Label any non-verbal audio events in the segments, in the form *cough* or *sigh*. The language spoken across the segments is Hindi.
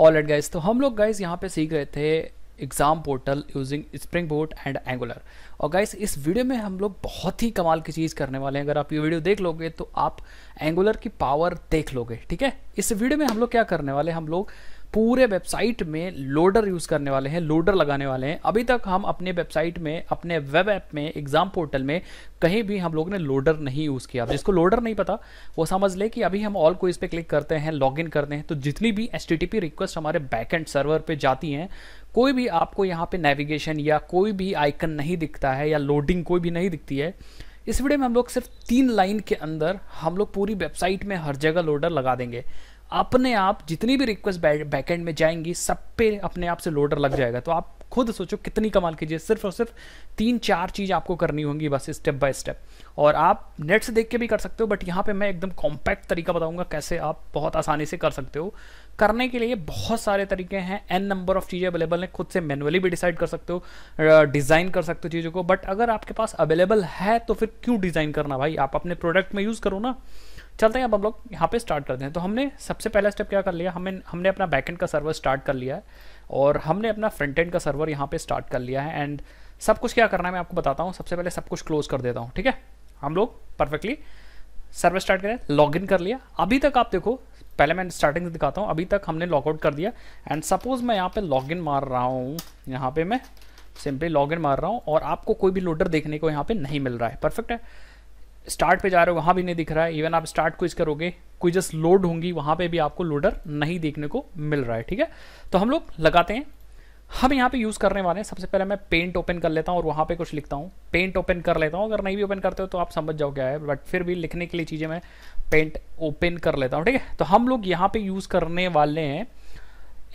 ऑल एट गाइज तो हम लोग गाइज यहाँ पे सीख रहे थे exam portal using spring board and Angular और गाइस इस वीडियो में हम लोग बहुत ही कमाल की चीज़ करने वाले हैं अगर आप ये वीडियो देख लोगे तो आप एंगुलर की पावर देख लोगे ठीक है इस वीडियो में हम लोग क्या करने वाले हम लोग पूरे वेबसाइट में लोडर यूज़ करने वाले हैं लोडर लगाने वाले हैं अभी तक हम अपने वेबसाइट में अपने वेब ऐप में एग्ज़ाम पोर्टल में कहीं भी हम लोग ने लोडर नहीं यूज़ किया जिसको लोडर नहीं पता वो समझ ले कि अभी हम ऑल को इस पर क्लिक करते हैं लॉग इन करते हैं तो जितनी भी एस रिक्वेस्ट हमारे बैकेंड सर्वर पर जाती हैं कोई भी आपको यहाँ पे नेविगेशन या कोई भी आइकन नहीं दिखता है या लोडिंग कोई भी नहीं दिखती है इस वीडियो में हम लोग सिर्फ तीन लाइन के अंदर हम लोग पूरी वेबसाइट में हर जगह लोडर लगा देंगे अपने आप जितनी भी रिक्वेस्ट बैकएंड में जाएंगी सब पे अपने आप से लोडर लग जाएगा तो आप खुद सोचो कितनी कमाल कीजिए सिर्फ और सिर्फ तीन चार चीज़ आपको करनी होंगी बस स्टेप बाय स्टेप और आप नेट से देख के भी कर सकते हो बट यहाँ पे मैं एकदम कॉम्पैक्ट तरीका बताऊंगा कैसे आप बहुत आसानी से कर सकते हो करने के लिए बहुत सारे तरीके हैं एन नंबर ऑफ चीज़ें अवेलेबल हैं खुद से मैनुअली भी डिसाइड कर सकते हो डिज़ाइन कर सकते हो चीज़ों को बट अगर आपके पास अवेलेबल है तो फिर क्यों डिज़ाइन करना भाई आप अपने प्रोडक्ट में यूज़ करो ना चलते हैं अब हम लोग यहाँ पे स्टार्ट करते हैं तो हमने सबसे पहला स्टेप क्या कर लिया हमें हमने अपना बैकेंड का सर्वर स्टार्ट कर लिया है और हमने अपना फ्रंट एंड का सर्वर यहाँ पे स्टार्ट कर लिया है एंड सब कुछ क्या करना है मैं आपको बताता हूँ सबसे पहले सब कुछ क्लोज कर देता हूँ ठीक है हम लोग परफेक्टली सर्वर स्टार्ट करें इन कर लिया अभी तक आप देखो पहले मैं स्टार्टिंग से दिखाता हूँ अभी तक हमने लॉगआउट कर दिया एंड सपोज़ मैं यहाँ पे इन मार रहा हूँ यहाँ पे मैं सिंपली इन मार रहा हूँ और आपको कोई भी लोडर देखने को यहाँ पे नहीं मिल रहा है परफेक्ट है स्टार्ट पे जा रहे हो वहां भी नहीं दिख रहा है इवन आप स्टार्ट क्विज करोगे क्विजस लोड होंगी वहां पे भी आपको लोडर नहीं देखने को मिल रहा है ठीक है तो हम लोग लगाते हैं हम यहाँ पे यूज़ करने वाले हैं सबसे पहले मैं पेंट ओपन कर लेता हूँ और वहां पे कुछ लिखता हूँ पेंट ओपन कर लेता हूँ अगर नहीं भी ओपन करते हो तो आप समझ जाओ क्या है बट फिर भी लिखने के लिए चीज़ें मैं पेंट ओपन कर लेता हूँ ठीक है तो हम लोग यहाँ पे यूज़ करने वाले हैं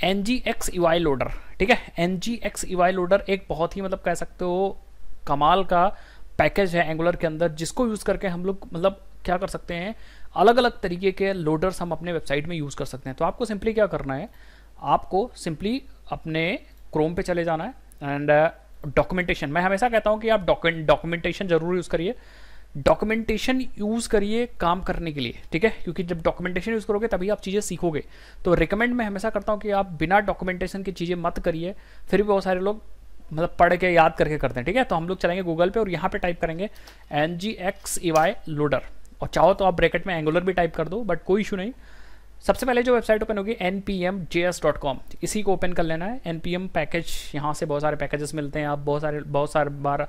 N G X EY loader ठीक है N G X EY loader एक बहुत ही मतलब कह सकते हो कमाल का पैकेज है एंगुलर के अंदर जिसको यूज़ करके हम लोग मतलब क्या कर सकते हैं अलग अलग तरीके के लोडर्स हम अपने वेबसाइट में यूज़ कर सकते हैं तो आपको सिंपली क्या करना है आपको सिंपली अपने क्रोम पे चले जाना है एंड डॉक्यूमेंटेशन uh, मैं हमेशा कहता हूँ कि आप डॉक्यूमेंटेशन ज़रूर यूज़ करिए डॉक्यूमेंटेशन यूज़ करिए काम करने के लिए ठीक है क्योंकि जब डॉक्यूमेंटेशन यूज़ करोगे तभी आप चीज़ें सीखोगे तो रिकमेंड मैं हमेशा करता हूँ कि आप बिना डॉक्यूमेंटेशन की चीज़ें मत करिए फिर भी बहुत सारे लोग मतलब पढ़ के याद करके करते हैं ठीक है तो हम लोग चलेंगे गूगल पे और यहाँ पे टाइप करेंगे N G X E Y loader और चाहो तो आप ब्रैकेट में एंगुलर भी टाइप कर दो बट कोई इशू नहीं सबसे पहले जो वेबसाइट ओपन होगी N P M J S dot com इसी को ओपन कर लेना है एन पी एम पैकेज यहाँ से बहुत सारे पैकेजेस मिलते हैं आप बहुत सारे बहुत सारे बार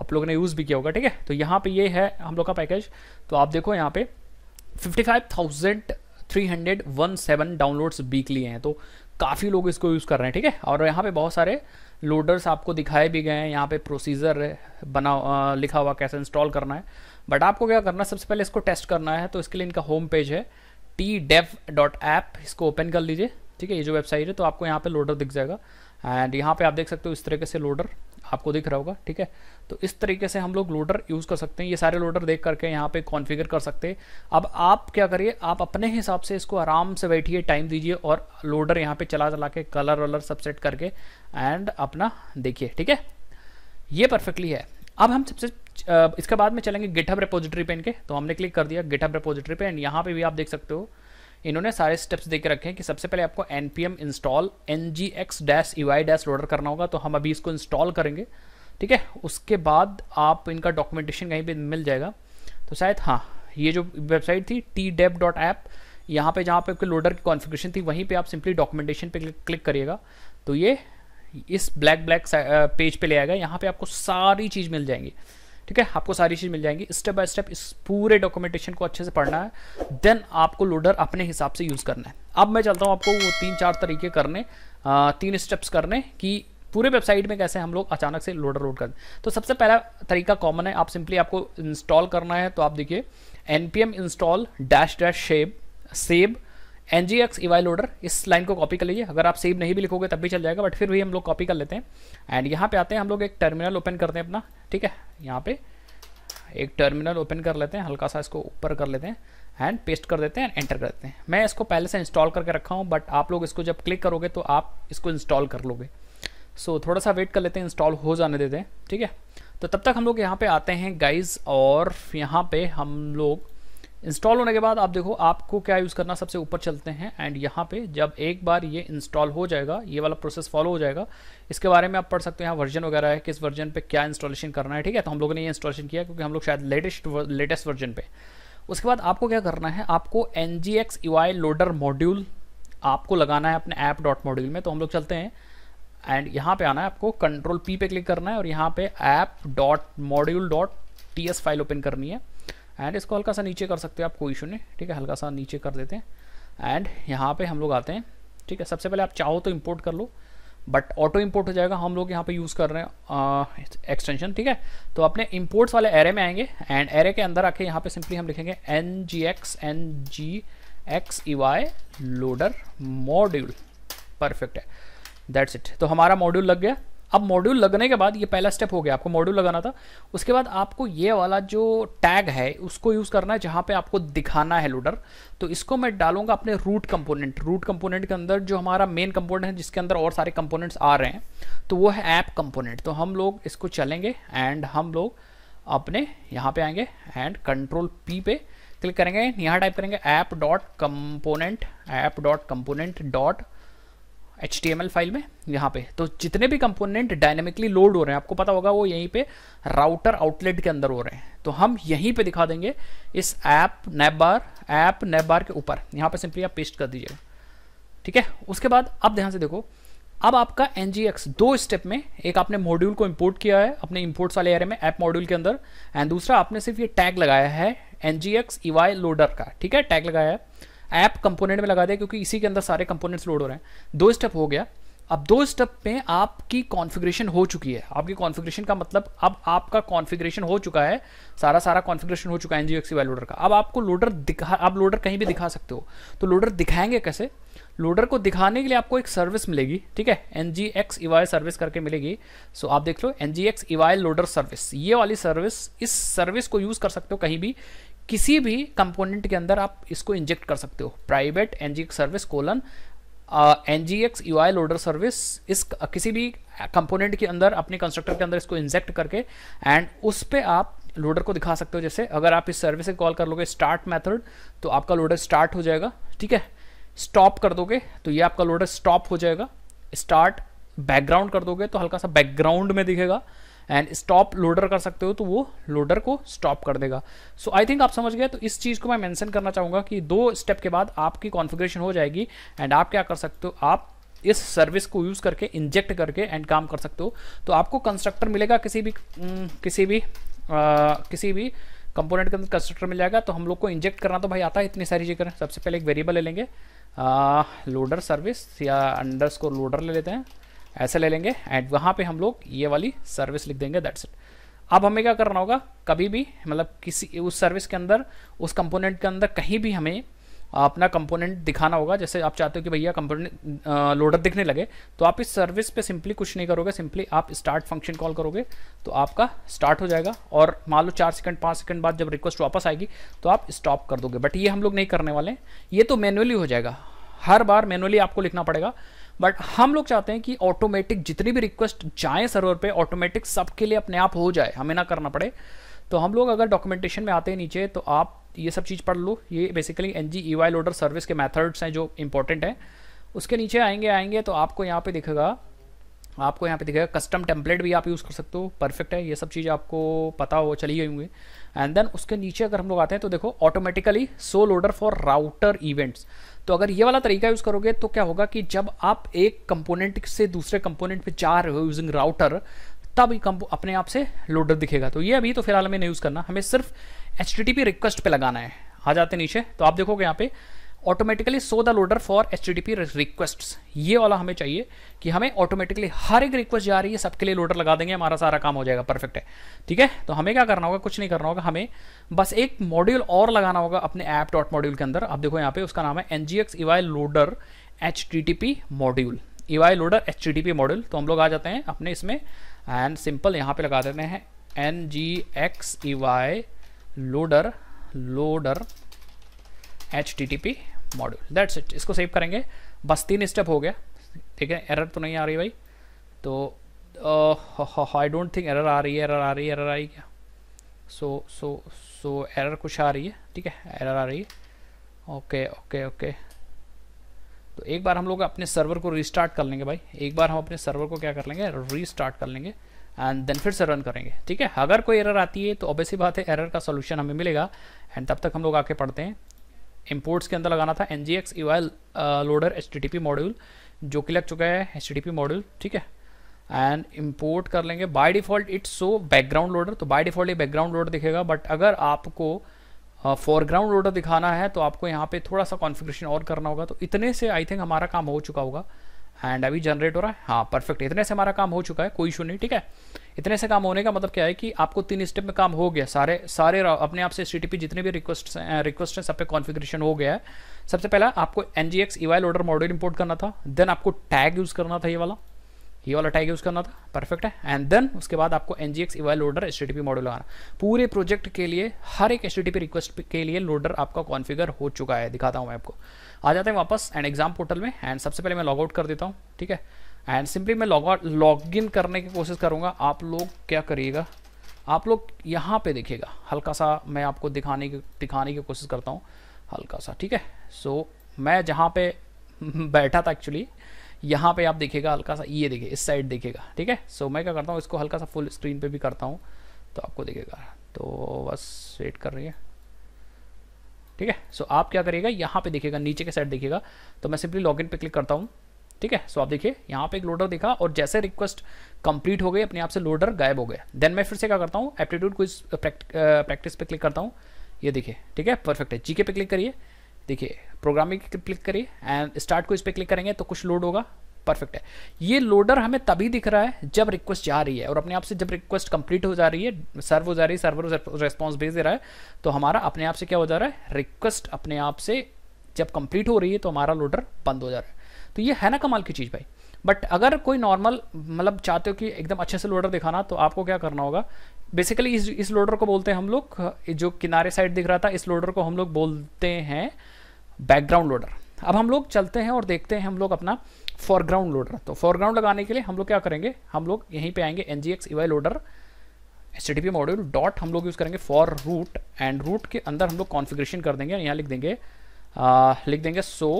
आप लोगों ने यूज़ भी किया होगा ठीक है तो यहाँ पे ये है हम लोग का पैकेज तो आप देखो यहाँ पे fifty five thousand three hundred one seven downloads weekly हैं तो काफ़ी लोग इसको यूज़ कर रहे हैं ठीक है और यहाँ पे बहुत सारे लोडर्स आपको दिखाए भी गए हैं यहाँ पे प्रोसीजर है बना आ, लिखा हुआ कैसे इंस्टॉल करना है बट आपको क्या करना है सबसे पहले इसको टेस्ट करना है तो इसके लिए इनका होम पेज है टी डेव डॉट ऐप इसको ओपन कर लीजिए ठीक है ये जो वेबसाइट है तो आपको यहाँ पे लोडर दिख जाएगा एंड यहाँ पे आप देख सकते हो इस तरीके से लोडर आपको दिख रहा होगा ठीक है तो इस तरीके से हम लोग लोडर यूज़ कर सकते हैं ये सारे लोडर देख करके यहाँ पे कॉन्फ़िगर कर सकते हैं अब आप क्या करिए आप अपने हिसाब से इसको आराम से बैठिए टाइम दीजिए और लोडर यहाँ पे चला चला के कलर वलर सब सेट करके एंड अपना देखिए ठीक है ये परफेक्टली है अब हम सबसे इसके बाद में चलेंगे गिटअप रिपोजिटरी पे इनके तो हमने क्लिक कर दिया गिटअप रिपोजिटरी पे एंड यहाँ पे भी आप देख सकते हो इन्होंने सारे स्टेप्स देख के रखे हैं कि सबसे पहले आपको npm install ngx-ui-loader e करना होगा तो हम अभी इसको इंस्टॉल करेंगे ठीक है उसके बाद आप इनका डॉक्यूमेंटेशन कहीं पे मिल जाएगा तो शायद हाँ ये जो वेबसाइट थी टी डेप डॉट ऐप यहाँ पर जहाँ पे आपके लोडर की कॉन्फिग्रेशन थी वहीं पे आप सिंपली डॉक्यूमेंटेशन पे क्लिक करिएगा तो ये इस ब्लैक ब्लैक पेज पे ले आएगा यहाँ पे आपको सारी चीज़ मिल जाएंगी ठीक है आपको सारी चीज़ मिल जाएंगी स्टेप बाय स्टेप इस पूरे डॉक्यूमेंटेशन को अच्छे से पढ़ना है देन आपको लोडर अपने हिसाब से यूज़ करना है अब मैं चलता हूँ आपको वो तीन चार तरीके करने तीन स्टेप्स करने कि पूरे वेबसाइट में कैसे हम लोग अचानक से लोडर लोड कर तो सबसे पहला तरीका कॉमन है आप सिंपली आपको इंस्टॉल करना है तो आप देखिए N P M install dash dash save save N G X EY loader इस लाइन को कॉपी कर लीजिए अगर आप सेब नहीं भी लिखोगे तब भी चल जाएगा बट फिर भी हम लोग कॉपी कर लेते हैं एंड यहाँ पे आते हैं हम लोग एक टर्मिनल ओपन करते हैं अपना ठीक है यहाँ पे एक टर्मिनल ओपन कर लेते हैं हल्का सा इसको ऊपर कर लेते हैं एंड पेस्ट कर देते हैं एंड एंटर कर देते हैं मैं इसको पहले से इंस्टॉल करके रखा हूँ बट आप लोग इसको जब क्लिक करोगे तो आप इसको इंस्टॉल कर लोगे सो so, थोड़ा सा वेट कर लेते हैं इंस्टॉल हो जाने देते हैं ठीक है तो तब तक हम लोग यहाँ पे आते हैं गाइज और यहाँ पे हम लोग इंस्टॉल होने के बाद आप देखो आपको क्या यूज़ करना सबसे ऊपर चलते हैं एंड यहाँ पे जब एक बार ये इंस्टॉल हो जाएगा ये वाला प्रोसेस फॉलो हो जाएगा इसके बारे में आप पढ़ सकते हो यहाँ वर्जन वगैरह है किस वर्जन पे क्या इंस्टॉलेशन करना है ठीक है तो हम लोगों ने ये इंस्टॉलेशन किया क्योंकि हम लोग शायद लेटेस्ट लेटेस्ट वर्जन पे उसके बाद आपको क्या करना है आपको एन जी लोडर मॉड्यूल आपको लगाना है अपने ऐप डॉट मॉड्यूल में तो हम लोग चलते हैं एंड यहाँ पे आना है आपको कंट्रोल पी पे क्लिक करना है और यहाँ पे app dot module dot T S file open करनी है एंड इसको हल्का सा नीचे कर सकते हो आप कोई इशू नहीं ठीक है हल्का सा नीचे कर देते हैं एंड यहाँ पे हम लोग आते हैं ठीक है सबसे पहले आप चाहो तो इम्पोर्ट कर लो बट ऑटो इम्पोर्ट हो जाएगा हम लोग यहाँ पे यूज़ कर रहे हैं एक्सटेंशन ठीक है तो अपने इम्पोर्ट्स वाले एरे में आएंगे एंड एरे के अंदर आके यहाँ पे सिंपली हम लिखेंगे N G X N G X E Y loader module perfect है दैट्स इट तो हमारा मॉड्यूल लग गया अब मॉड्यूल लगने के बाद ये पहला स्टेप हो गया आपको मॉड्यूल लगाना था उसके बाद आपको ये वाला जो टैग है उसको यूज़ करना है जहाँ पे आपको दिखाना है लोडर तो इसको मैं डालूंगा अपने रूट कंपोनेंट रूट कंपोनेंट के अंदर जो हमारा मेन कंपोनेंट है जिसके अंदर और सारे कंपोनेंट्स आ रहे हैं तो वो है ऐप कंपोनेंट तो हम लोग इसको चलेंगे एंड हम लोग अपने यहाँ पे आएंगे एंड कंट्रोल पी पे क्लिक करेंगे यहाँ टाइप करेंगे app dot component app dot component dot H file में यहाँ पे तो जितने भी कंपोनेंट डायनेमिकली लोड हो रहे हैं आपको पता होगा वो यहीं पे राउटर आउटलेट के अंदर हो रहे हैं तो हम यहीं पे दिखा देंगे इस app nav bar app nav bar के ऊपर यहाँ पे सिंपली आप पेस्ट कर दीजिएगा ठीक है उसके बाद अब ध्यान से देखो अब आपका एन दो स्टेप में एक आपने मॉड्यूल को इम्पोर्ट किया है अपने इम्पोर्ट्स वाले एरिया में ऐप मॉड्यूल के अंदर एंड दूसरा आपने सिर्फ ये टैग लगाया है एन जी लोडर का ठीक है टैग लगाया है ऐप कंपोनेंट में लगा दिया क्योंकि इसी के अंदर सारे कंपोनेंट्स लोड हो रहे हैं दो स्टेप हो गया अब दो स्टेप में आपकी कॉन्फ़िगरेशन हो चुकी है आपकी कॉन्फ़िगरेशन का मतलब अब आपका कॉन्फ़िगरेशन हो चुका है सारा सारा कॉन्फ़िगरेशन हो चुका है एनजीओ एक्सी लोडर का अब आपको लोडर दिखा आप लोडर कहीं भी दिखा सकते हो तो लोडर दिखाएंगे कैसे लोडर को दिखाने के लिए आपको एक सर्विस मिलेगी ठीक है N G X EY service करके मिलेगी सो आप देख लो N G X loader service ये वाली सर्विस इस सर्विस को यूज़ कर सकते हो कहीं भी किसी भी कंपोनेंट के अंदर आप इसको इंजेक्ट कर सकते हो private NGX service colon NGX U I loader service इस किसी भी कंपोनेंट के अंदर अपने कंस्ट्रक्टर के अंदर इसको इंजेक्ट करके एंड उस पर आप लोडर को दिखा सकते हो जैसे अगर आप इस सर्विस से कॉल कर लोगे स्टार्ट मैथड तो आपका लोडर स्टार्ट हो जाएगा ठीक है स्टॉप कर दोगे तो ये आपका लोडर स्टॉप हो जाएगा स्टार्ट बैकग्राउंड कर दोगे तो हल्का सा बैकग्राउंड में दिखेगा एंड स्टॉप लोडर कर सकते हो तो वो लोडर को स्टॉप कर देगा सो आई थिंक आप समझ गए तो इस चीज़ को मैं मैंशन करना चाहूँगा कि दो स्टेप के बाद आपकी कॉन्फिग्रेशन हो जाएगी एंड आप क्या कर सकते हो आप इस सर्विस को यूज़ करके इंजेक्ट करके एंड काम कर सकते हो तो आपको कंस्ट्रक्टर मिलेगा किसी भी किसी भी आ, किसी भी कंपोनेंट के अंदर कंस्ट्रक्टर मिल जाएगा तो हम लोग को इंजेक्ट करना तो भाई आता है इतनी सारी चीज़ें सबसे पहले एक वेरिएबल ले लेंगे लोडर सर्विस या अंडर लोडर ले लेते हैं ऐसे ले लेंगे एंड वहाँ पे हम लोग ये वाली सर्विस लिख देंगे दैट्स इट अब हमें क्या करना होगा कभी भी मतलब किसी उस सर्विस के अंदर उस कंपोनेंट के अंदर कहीं भी हमें अपना कंपोनेंट दिखाना होगा जैसे आप चाहते हो कि भैया कंपोनेंट लोडर दिखने लगे तो आप इस सर्विस पे सिंपली कुछ नहीं करोगे सिंपली आप स्टार्ट फंक्शन कॉल करोगे तो आपका स्टार्ट हो जाएगा और मान लो चार सेकंड पाँच सेकंड बाद जब रिक्वेस्ट वापस आएगी तो आप स्टॉप कर दोगे बट ये हम लोग नहीं करने वाले ये तो मैनुअली हो जाएगा हर बार मैनुअली आपको लिखना पड़ेगा बट हम लोग चाहते हैं कि ऑटोमेटिक जितनी भी रिक्वेस्ट जाए सर्वर पे ऑटोमेटिक सबके लिए अपने आप हो जाए हमें ना करना पड़े तो हम लोग अगर डॉक्यूमेंटेशन में आते हैं नीचे तो आप ये सब चीज़ पढ़ लो ये basically N G E Y loader service के मैथड्स हैं जो इंपॉर्टेंट हैं उसके नीचे आएंगे आएंगे तो आपको यहाँ पे दिखेगा आपको यहाँ पे दिखेगा कस्टम टेम्पलेट भी आप यूज़ कर सकते हो परफेक्ट है ये सब चीज़ आपको पता हो चली गई होंगी एंड देन उसके नीचे अगर हम लोग आते हैं तो देखो automatically so loader for router events तो अगर ये वाला तरीका यूज़ करोगे तो क्या होगा कि जब आप एक कंपोनेंट से दूसरे कंपोनेंट पे जा रहे हो यूजिंग राउटर तब अपने आप से लोडर दिखेगा तो ये अभी तो फिलहाल हमें नहीं यूज़ करना हमें सिर्फ एच रिक्वेस्ट पर लगाना है आ जाते नीचे तो आप देखोगे यहाँ पे automatically so the loader for H T D request ये वाला हमें चाहिए कि हमें ऑटोमेटिकली हर एक रिक्वेस्ट जा रही है सबके लिए लोडर लगा देंगे हमारा सारा काम हो जाएगा परफेक्ट है ठीक है तो हमें क्या करना होगा कुछ नहीं करना होगा हमें बस एक मॉड्यूल और लगाना होगा अपने ऐप डॉट मॉड्यूल के अंदर आप देखो यहाँ पे उसका नाम है N G X Y loader H T T P module EY loader H T T P module तो हम लोग आ जाते हैं अपने इसमें एंड सिंपल यहाँ पे लगा देते हैं N G X E Y loader loader H T T P module that's it इसको सेव करेंगे बस तीन स्टेप हो गया ठीक है एरर तो नहीं आ रही भाई तो आई डोंट थिंक एरर आ रही है एरर आ रही है एरर आ रही क्या सो सो सो एरर कुछ आ रही है ठीक है एरर आ रही है ओके ओके ओके तो एक बार हम लोग अपने सर्वर को रीस्टार्ट कर लेंगे भाई एक बार हम अपने सर्वर को क्या कर लेंगे रीस्टार्ट कर लेंगे एंड देन फिर से रन करेंगे ठीक है अगर कोई एरर आती है तो ऑब्वियसली बात है एरर का सोल्यूशन हमें मिलेगा एंड तब तक हम लोग आके पढ़ते हैं इम्पोर्ट्स के अंदर लगाना था N G X loader H T T P module जो कि लग चुका है एच टी पी मॉड्यूल ठीक है एंड इम्पोर्ट कर लेंगे by default it's so background loader तो बाय डिफ़ॉल्ट ये बैकग्राउंड लोडर दिखेगा बट अगर आपको फोरग्राउंड uh, लोडर दिखाना है तो आपको यहाँ पे थोड़ा सा कॉन्फ़िगरेशन और करना होगा तो इतने से आई थिंक हमारा काम हो चुका होगा एंड अभी जनरेट हो रहा है हाँ परफेक्ट इतने से हमारा काम हो चुका है कोई इशू नहीं ठीक है इतने से काम होने का मतलब क्या है कि आपको तीन स्टेप में काम हो गया सारे सारे अपने आप से एस जितने भी रिक्वेस्ट हैं रिक्वेस्ट हैं सब पे कॉन्फिग्रेशन हो गया है सबसे पहला आपको N G X order model import करना था देन आपको टैग यूज़ करना था ये वाला ये वाला टैग यूज़ करना था परफेक्ट है एंड देन उसके बाद आपको N G X order S T model लगाना पूरे प्रोजेक्ट के लिए हर एक एस रिक्वेस्ट के लिए लोडर आपका कॉन्फिगर हो चुका है दिखाता हूँ मैं आपको आ जाते हैं वापस एंड एग्जाम पोर्टल में एंड सबसे पहले मैं लॉग आउट कर देता हूँ ठीक है एंड सिंपली मैं लॉग आउट लॉग इन करने की कोशिश करूँगा आप लोग क्या करिएगा आप लोग यहाँ पे देखिएगा हल्का सा मैं आपको दिखाने की दिखाने की कोशिश करता हूँ हल्का सा ठीक है सो so, मैं जहाँ पे *laughs* बैठा था एक्चुअली यहाँ पे आप देखिएगा हल्का सा ये देखिए इस साइड देखिएगा ठीक है सो so, मैं क्या करता हूँ इसको हल्का सा फुल स्क्रीन पे भी करता हूँ तो आपको देखिएगा तो बस वेट कर रही है ठीक है सो आप क्या करिएगा यहाँ पे देखिएगा नीचे के साइड देखिएगा तो मैं सिंपली लॉगिन पे क्लिक करता हूँ ठीक है सो आप देखिए यहाँ पे एक लोडर देखा और जैसे रिक्वेस्ट कंप्लीट हो गई अपने आप से लोडर गायब हो गया देन मैं फिर से क्या करता हूँ एप्टीट्यूड क्विज प्रैक्टिस पे क्लिक करता हूँ ये देखिए ठीक है परफेक्ट है जीके पे क्लिक करिए देखिए प्रोग्रामिंग क्लिक करिए एंड स्टार्ट को इस पर क्लिक करेंगे तो कुछ लोड होगा परफेक्ट है ये लोडर हमें तभी दिख रहा है जब रिक्वेस्ट जा रही है और अपने आप से जब रिक्वेस्ट कंप्लीट हो जा रही है सर्व हो जा रही है सर्वर रेस्पॉन्स भेज दे रहा है तो हमारा अपने आप से क्या हो जा रहा है रिक्वेस्ट अपने आप से जब कंप्लीट हो रही है तो हमारा लोडर बंद हो जा रहा है तो ये है ना कमाल की चीज़ भाई बट अगर कोई नॉर्मल मतलब चाहते हो कि एकदम अच्छे से लोडर दिखाना तो आपको क्या करना होगा बेसिकली इस इस लोडर को बोलते हैं हम लोग जो किनारे साइड दिख रहा था इस लोडर को हम लोग बोलते हैं बैकग्राउंड लोडर अब हम लोग चलते हैं और देखते हैं हम लोग अपना फॉरग्राउंड लोडर तो फॉरग्राउंड लगाने के लिए हम लोग क्या करेंगे हम लोग यहीं पे आएंगे N G X EY loader S T P module dot हम लोग यूज़ करेंगे फॉर रूट एंड रूट के अंदर हम लोग कॉन्फिग्रेशन कर देंगे यहाँ लिख देंगे आ, लिख देंगे सो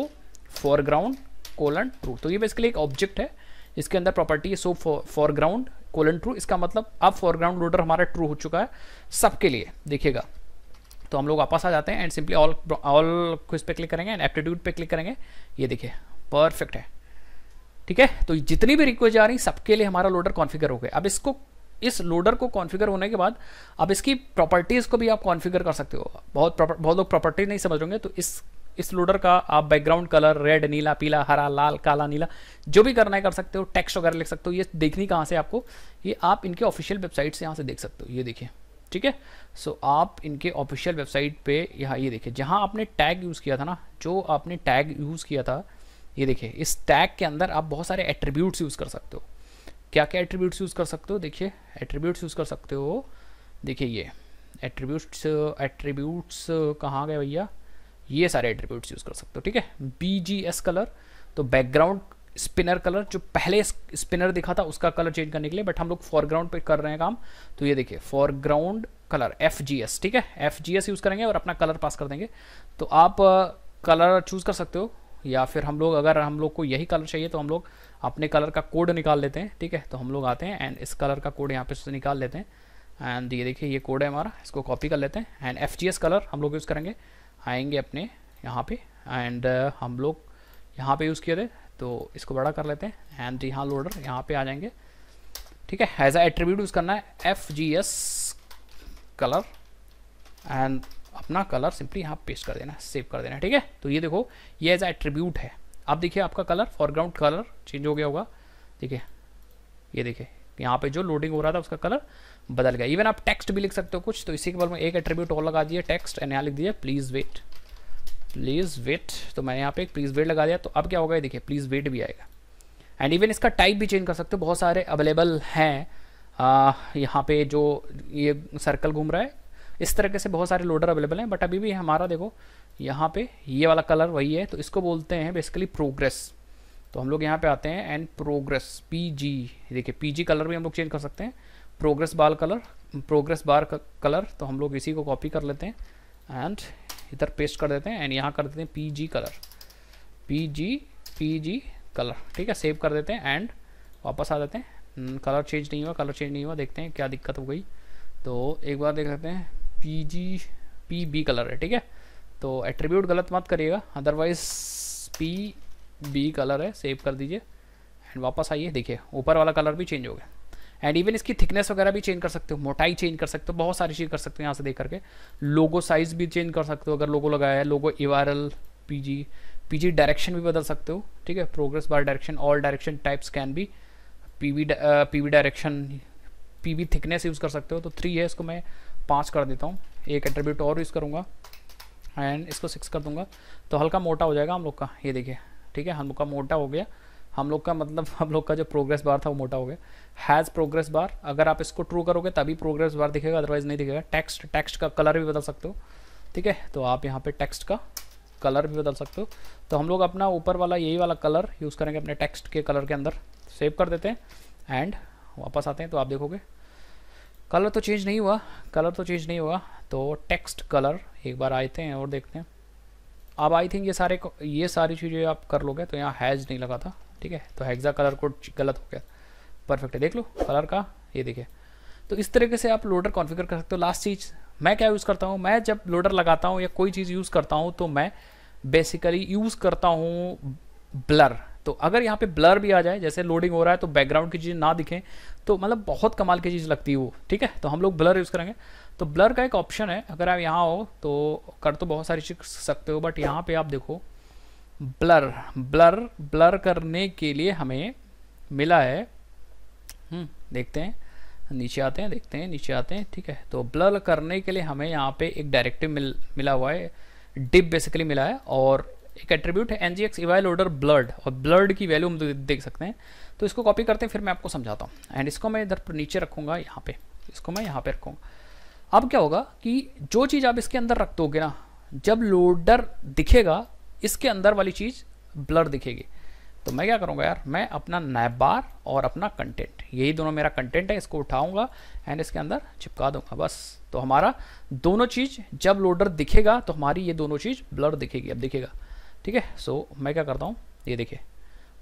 फॉरग्राउंड कोलन ट्रू तो ये बेसिकली एक ऑब्जेक्ट है इसके अंदर प्रॉपर्टी है सो फॉरग्राउंड कोलन ट्रू इसका मतलब अब फॉरग्राउंड लोडर हमारा ट्रू हो चुका है सबके लिए देखिएगा तो हम लोग वापस आ जाते हैं and simply all all quiz पे क्लिक करेंगे एंड एप्टीट्यूड पे क्लिक करेंगे ये देखिए परफेक्ट है ठीक है तो जितनी भी रिक्वेस्ट आ रही सबके लिए हमारा लोडर कॉन्फिगर हो गया अब इसको इस लोडर को कॉन्फ़िगर होने के बाद अब इसकी प्रॉपर्टीज़ को भी आप कॉन्फ़िगर कर सकते हो बहुत बहुत लोग प्रॉपर्टी नहीं समझ होंगे तो इस इस लोडर का आप बैकग्राउंड कलर रेड नीला पीला हरा लाल काला नीला जो भी करना है कर सकते हो टेक्स्ट वगैरह लिख सकते हो ये देखनी कहाँ से आपको ये आप इनके ऑफिशियल वेबसाइट से यहाँ से देख सकते हो ये देखिए ठीक है सो आप इनके ऑफिशियल वेबसाइट पे यहाँ ये देखिए जहाँ आपने टैग यूज़ किया था ना जो आपने टैग यूज़ किया था ये देखिए इस टैग के अंदर आप बहुत सारे एट्रीब्यूट्स यूज़ कर सकते हो क्या क्या एट्रीब्यूट्स यूज़ कर सकते हो देखिए एट्रीब्यूट्स यूज़ कर सकते हो देखिए ये एट्रीब्यूट्स एट्रीब्यूट्स कहाँ गए भैया ये सारे एट्रीब्यूट्स यूज़ कर सकते हो ठीक है बी जी एस कलर तो बैकग्राउंड स्पिनर कलर जो पहले स्पिनर दिखा था उसका कलर चेंज करने के लिए बट हम लोग फॉरग्राउंड पे कर रहे हैं काम तो ये देखिए foreground colour F G S ठीक है एफ जी एस यूज़ करेंगे और अपना कलर पास कर देंगे तो आप कलर चूज़ कर सकते हो या फिर हम लोग अगर हम लोग को यही कलर चाहिए तो हम लोग अपने कलर का कोड निकाल लेते हैं ठीक है तो हम लोग आते हैं एंड इस कलर का कोड यहाँ पे से निकाल लेते हैं एंड ये देखिए ये कोड है हमारा इसको कॉपी कर लेते हैं and F G S colour हम लोग यूज़ करेंगे आएंगे अपने यहाँ पे एंड हम लोग यहाँ पे यूज़ किए थे तो इसको बड़ा कर लेते हैं एंड यहाँ लोडर यहाँ पे आ जाएंगे ठीक है एज अ एट्रीब्यूट यूज़ करना है F G S colour and अपना कलर सिंपली यहाँ पेस्ट कर देना है सेव कर देना है ठीक है तो ये देखो ये एज एट्रीब्यूट है अब देखिए आपका कलर फॉरग्राउंड कलर चेंज हो गया होगा ठीक है ये देखिए यहाँ पे जो लोडिंग हो रहा था उसका कलर बदल गया इवन आप टेक्स्ट भी लिख सकते हो कुछ तो इसी के बारे में एक एट्रीब्यूट और लगा दिए टेक्स्ट एंड यहाँ लिख दिए प्लीज़ वेट प्लीज़ वेट तो मैंने यहाँ पे एक प्लीज़ वेट लगा दिया तो अब क्या होगा ये देखिए प्लीज़ वेट भी आएगा एंड इवन इसका टाइप भी चेंज कर सकते हो बहुत सारे अवेलेबल हैं यहाँ पे जो ये सर्कल घूम रहा है इस तरीके से बहुत सारे लोडर अवेलेबल हैं बट अभी भी हमारा देखो यहाँ पे ये वाला कलर वही है तो इसको बोलते हैं बेसिकली प्रोग्रेस तो हम लोग यहाँ पे आते हैं एंड प्रोग्रेस पी जी देखिए पी जी कलर भी हम लोग चेंज कर सकते हैं progress bar colour progress bar colour तो हम लोग इसी को कॉपी कर लेते हैं एंड इधर पेस्ट कर देते हैं एंड यहाँ कर देते हैं P G colour P G P G colour ठीक है सेव कर देते हैं एंड वापस आ जाते हैं कलर चेंज नहीं हुआ कलर चेंज नहीं हुआ देखते हैं क्या दिक्कत हो गई तो एक बार देख लेते हैं P G P B colour है ठीक है तो एट्रीब्यूट गलत मत करिएगा अदरवाइज पी बी कलर है सेव कर दीजिए एंड वापस आइए देखिए ऊपर वाला कलर भी चेंज हो गया एंड इवन इसकी थिकनेस वगैरह भी चेंज कर सकते हो मोटाई चेंज कर सकते हो बहुत सारी चीज़ कर सकते हो यहाँ से देख करके लोगो साइज भी चेंज कर सकते हो अगर लोगो लगाया है logo G P PG direction भी बदल सकते हो ठीक है progress bar direction all direction types can भी PV PV direction PV thickness use कर सकते हो तो थ्री है इसको मैं पाँच कर देता हूँ एक एट्रीब्यूट और यूज़ करूँगा एंड इसको सिक्स कर दूंगा तो हल्का मोटा हो जाएगा हम लोग का ये देखिए ठीक है हम लोग का मोटा हो गया हम लोग का मतलब हम लोग का जो प्रोग्रेस बार था वो मोटा हो गया हैज़ प्रोग्रेस बार अगर आप इसको ट्रू करोगे तभी प्रोग्रेस बार दिखेगा अदरवाइज नहीं दिखेगा टेक्स्ट टेक्स्ट का कलर भी बदल सकते हो ठीक है तो आप यहाँ पे टेक्स्ट का कलर भी बदल सकते हो तो हम लोग अपना ऊपर वाला यही वाला कलर यूज़ करेंगे अपने टेक्स्ट के कलर के अंदर सेव कर देते हैं एंड वापस आते हैं तो आप देखोगे कलर तो चेंज नहीं हुआ कलर तो चेंज नहीं हुआ तो टेक्स्ट कलर एक बार आए थे और देखते हैं अब आई थिंक ये सारे ये सारी चीज़ें आप कर लोगे तो यहाँ हैज़ नहीं लगा था ठीक है तो हेक्सा कलर कोड गलत हो गया परफेक्ट है देख लो कलर का ये देखिए तो इस तरीके से आप लोडर कॉन्फ़िगर कर सकते हो लास्ट चीज़ मैं क्या यूज़ करता हूँ मैं जब लोडर लगाता हूँ या कोई चीज़ यूज़ करता हूँ तो मैं बेसिकली यूज़ करता हूँ ब्लर तो अगर यहाँ पे ब्लर भी आ जाए जैसे लोडिंग हो रहा है तो बैकग्राउंड की चीज़ ना दिखें तो मतलब बहुत कमाल की चीज़ लगती है वो ठीक है तो हम लोग ब्लर यूज़ करेंगे तो ब्लर का एक ऑप्शन है अगर आप यहाँ हो तो कर तो बहुत सारी चीज़ सकते हो बट यहाँ पे आप देखो ब्लर ब्लर ब्लर करने के लिए हमें मिला है हम्म, देखते हैं नीचे आते हैं देखते हैं नीचे आते हैं ठीक है तो ब्लर करने के लिए हमें यहाँ पे एक डायरेक्टिव मिल मिला हुआ है डिप बेसिकली मिला है और एक एट्रीब्यूट है एन जी एक्स इवाइल ऑर्डर ब्लड और ब्लड की वैल्यू हम देख सकते हैं तो इसको कॉपी करते हैं फिर मैं आपको समझाता हूँ एंड इसको मैं इधर पर नीचे रखूँगा यहाँ पे इसको मैं यहाँ पे रखूँगा अब क्या होगा कि जो चीज़ आप इसके अंदर रख दोगे ना जब लोडर दिखेगा इसके अंदर वाली चीज़ ब्लर दिखेगी तो मैं क्या करूँगा यार मैं अपना नैबार बार और अपना कंटेंट यही दोनों मेरा कंटेंट है इसको उठाऊँगा एंड इसके अंदर चिपका दूंगा बस तो हमारा दोनों चीज़ जब लोडर दिखेगा तो हमारी ये दोनों चीज़ ब्लर दिखेगी अब दिखेगा ठीक है सो मैं क्या करता हूँ ये देखिए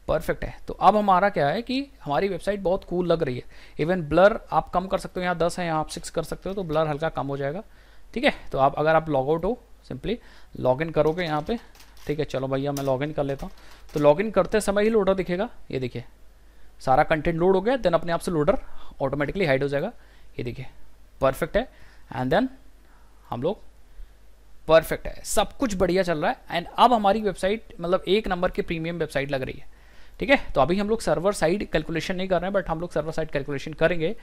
परफेक्ट है तो अब हमारा क्या है कि हमारी वेबसाइट बहुत कूल लग रही है इवन ब्लर आप कम कर सकते हो यहाँ दस है यहाँ आप सिक्स कर सकते हो तो ब्लर हल्का कम हो जाएगा ठीक है तो आप अगर आप लॉग आउट हो सिंपली लॉग इन करोगे यहाँ पे ठीक है चलो भैया मैं लॉगिन कर लेता हूँ तो लॉगिन करते समय ही लोडर दिखेगा ये देखिए सारा कंटेंट लोड हो गया देन अपने आप से लोडर ऑटोमेटिकली हाइड हो जाएगा ये देखिए परफेक्ट है एंड देन हम लोग परफेक्ट है सब कुछ बढ़िया चल रहा है एंड अब हमारी वेबसाइट मतलब एक नंबर की प्रीमियम वेबसाइट लग रही है ठीक है तो अभी हम लोग सर्वर साइड कैलकुलेशन नहीं कर रहे हैं बट हम लोग सर्वर साइड कैलकुलेशन करेंगे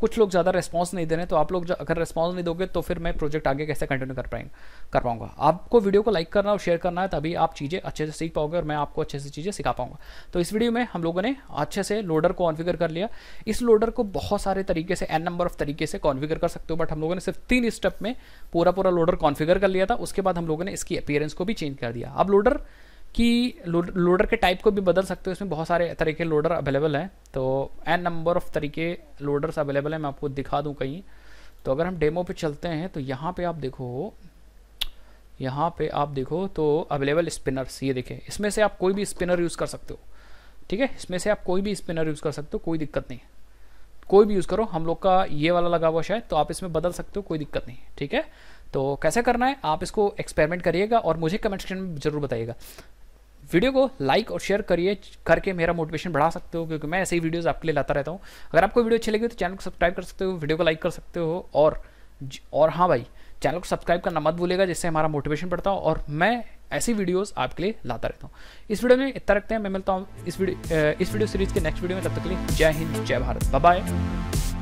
कुछ लोग ज़्यादा रिस्पॉन्स नहीं दे रहे तो आप लोग अगर रिस्पॉन्स नहीं दोगे तो फिर मैं प्रोजेक्ट आगे कैसे कंटिन्यू कर पाएंगे कर पाऊंगा आपको वीडियो को लाइक करना और शेयर करना है तभी आप चीज़ें अच्छे से सीख पाओगे और मैं आपको अच्छे से चीज़ें सिखा पाऊंगा तो इस वीडियो में हम लोगों ने अच्छे से लोडर को कॉन्फिगर कर लिया इस लोडर को बहुत सारे तरीके से एन नंबर ऑफ तरीके से कॉन्फिगर कर सकते हो बट हम लोगों ने सिर्फ तीन स्टेप में पूरा पूरा लोडर कॉन्फिगर कर लिया था उसके बाद हम लोगों ने इसकी अपियरेंस को भी चेंज कर दिया अब लोडर कि लोडर के टाइप को भी बदल सकते हो इसमें बहुत सारे तरीके लोडर अवेलेबल हैं तो एन नंबर ऑफ तरीके लोडर्स अवेलेबल हैं मैं आपको दिखा दूँ कहीं तो अगर हम डेमो पे चलते हैं तो यहाँ पे आप देखो यहाँ पे आप देखो तो अवेलेबल स्पिनर्स ये देखें इसमें से आप कोई भी स्पिनर यूज़ कर सकते हो ठीक है इसमें से आप कोई भी स्पिनर यूज़ कर सकते हो कोई दिक्कत नहीं कोई भी यूज़ करो हम लोग का ये वाला लगा हुआ शायद तो आप इसमें बदल सकते हो कोई दिक्कत नहीं ठीक है तो कैसे करना है आप इसको एक्सपेरिमेंट करिएगा और मुझे कमेंट सेक्शन में ज़रूर बताइएगा वीडियो को लाइक और शेयर करिए करके मेरा मोटिवेशन बढ़ा सकते हो क्योंकि मैं ऐसे ही वीडियोज़ आपके लिए लाता रहता हूँ अगर आपको वीडियो अच्छी लगी तो चैनल को सब्सक्राइब कर सकते हो वीडियो को लाइक कर सकते हो और और हाँ भाई चैनल को सब्सक्राइब करना मत भूलेगा जिससे हमारा मोटिवेशन बढ़ता हो और मैं ऐसी वीडियोस आपके लिए लाता रहता हूँ इस वीडियो में इतना रखते हैं मैं मिलता हूँ इस वीडियो इस वीडियो सीरीज़ के नेक्स्ट वीडियो में तब तक के लिए जय हिंद जय भारत बाय